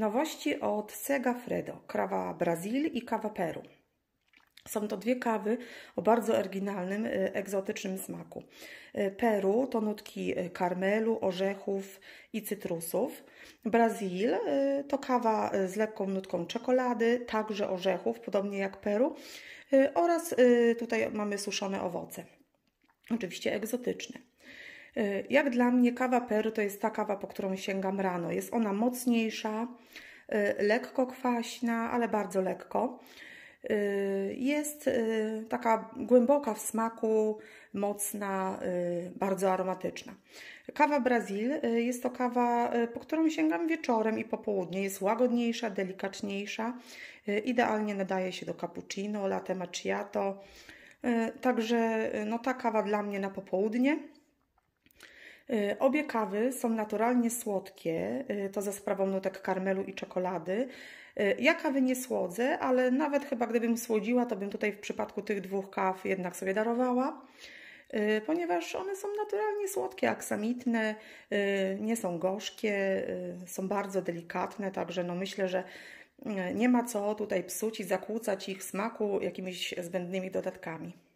Nowości od Sega Fredo, kawa Brazil i kawa Peru. Są to dwie kawy o bardzo oryginalnym, e, egzotycznym smaku. E, Peru to nutki e, karmelu, orzechów i cytrusów. Brazil to kawa z lekką nutką czekolady, także orzechów, podobnie jak Peru. Oraz tutaj mamy suszone owoce. Oczywiście egzotyczne. Y, jak dla mnie kawa Peru to jest ta kawa, po którą sięgam rano. Jest ona mocniejsza, y, lekko kwaśna, ale bardzo lekko. Y, jest taka głęboka w smaku, mocna, bardzo aromatyczna. Kawa Brazil jest to kawa, po którą sięgam wieczorem i po południu. Jest łagodniejsza, delikatniejsza. Idealnie nadaje się do cappuccino, latte macchiato. Także no, ta kawa dla mnie na popołudnie. Y, obie kawy są naturalnie słodkie, y, to za sprawą nutek karmelu i czekolady. Y, ja kawy nie słodzę, ale nawet chyba gdybym słodziła, to bym tutaj w przypadku tych dwóch kaw jednak sobie darowała ponieważ one są naturalnie słodkie, aksamitne, nie są gorzkie, są bardzo delikatne, także no myślę, że nie ma co tutaj psuć i zakłócać ich smaku jakimiś zbędnymi dodatkami.